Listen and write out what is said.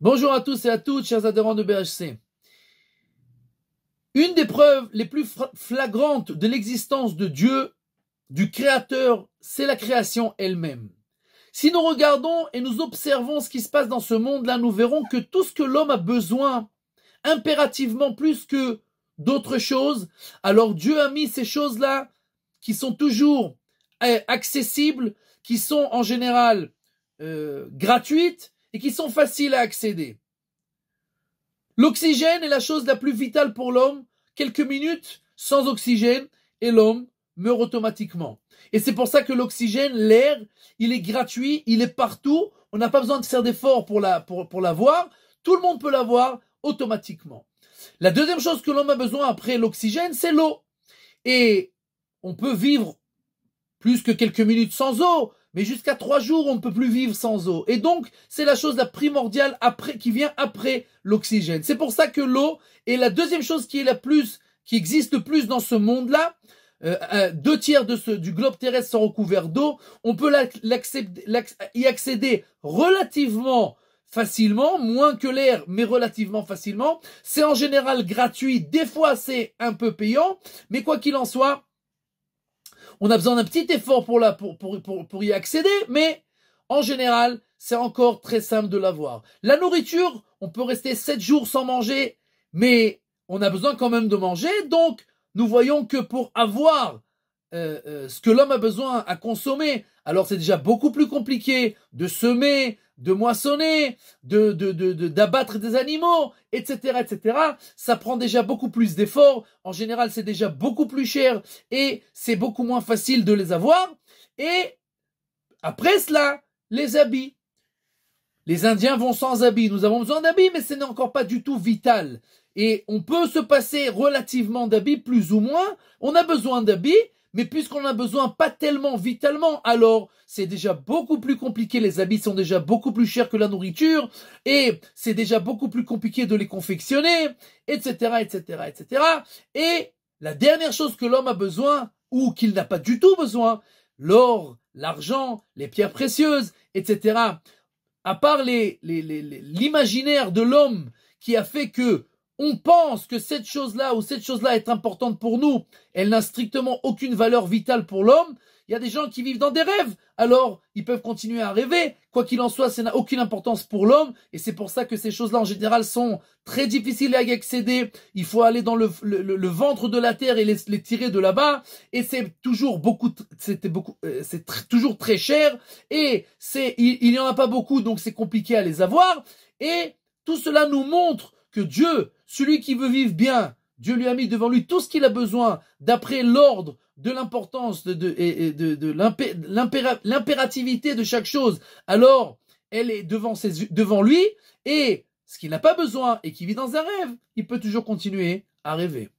Bonjour à tous et à toutes, chers adhérents de BHC. Une des preuves les plus flagrantes de l'existence de Dieu, du Créateur, c'est la création elle-même. Si nous regardons et nous observons ce qui se passe dans ce monde-là, nous verrons que tout ce que l'homme a besoin, impérativement plus que d'autres choses, alors Dieu a mis ces choses-là qui sont toujours eh, accessibles, qui sont en général euh, gratuites, et qui sont faciles à accéder. L'oxygène est la chose la plus vitale pour l'homme. Quelques minutes sans oxygène et l'homme meurt automatiquement. Et c'est pour ça que l'oxygène, l'air, il est gratuit, il est partout. On n'a pas besoin de faire d'efforts pour l'avoir. Tout le monde peut l'avoir automatiquement. La deuxième chose que l'homme a besoin après l'oxygène, c'est l'eau. Et on peut vivre plus que quelques minutes sans eau, mais jusqu'à trois jours, on ne peut plus vivre sans eau. Et donc, c'est la chose la primordiale après, qui vient après l'oxygène. C'est pour ça que l'eau est la deuxième chose qui est la plus, qui existe le plus dans ce monde-là. Euh, euh, deux tiers de du globe terrestre sont recouverts d'eau. On peut y accéder relativement facilement, moins que l'air, mais relativement facilement. C'est en général gratuit, des fois c'est un peu payant, mais quoi qu'il en soit, on a besoin d'un petit effort pour, pour, pour, y accéder, mais en général, c'est encore très simple de l'avoir. La nourriture, on peut rester sept jours sans manger, mais on a besoin quand même de manger. Donc, nous voyons que pour avoir euh, euh, ce que l'homme a besoin à consommer, alors c'est déjà beaucoup plus compliqué de semer, de moissonner, de d'abattre des animaux, etc., etc. Ça prend déjà beaucoup plus d'efforts. En général, c'est déjà beaucoup plus cher et c'est beaucoup moins facile de les avoir. Et après cela, les habits. Les Indiens vont sans habits. Nous avons besoin d'habits, mais ce n'est encore pas du tout vital. Et on peut se passer relativement d'habits, plus ou moins. On a besoin d'habits, mais puisqu'on a besoin pas tellement vitalement, alors c'est déjà beaucoup plus compliqué. Les habits sont déjà beaucoup plus chers que la nourriture et c'est déjà beaucoup plus compliqué de les confectionner, etc., etc., etc. Et la dernière chose que l'homme a besoin ou qu'il n'a pas du tout besoin, l'or, l'argent, les pierres précieuses, etc. À part l'imaginaire de l'homme qui a fait que on pense que cette chose-là ou cette chose-là est importante pour nous, elle n'a strictement aucune valeur vitale pour l'homme, il y a des gens qui vivent dans des rêves, alors ils peuvent continuer à rêver, quoi qu'il en soit, ça n'a aucune importance pour l'homme, et c'est pour ça que ces choses-là en général sont très difficiles à y accéder, il faut aller dans le, ventre de la terre et les, tirer de là-bas, et c'est toujours beaucoup, c'était beaucoup, euh, c'est toujours très cher, et c'est, il n'y en a pas beaucoup, donc c'est compliqué à les avoir, et tout cela nous montre que Dieu, celui qui veut vivre bien, Dieu lui a mis devant lui tout ce qu'il a besoin d'après l'ordre de l'importance de, et de, l'impérativité de chaque chose. Alors, elle est devant, ses, devant lui et ce qu'il n'a pas besoin et qui vit dans un rêve, il peut toujours continuer à rêver.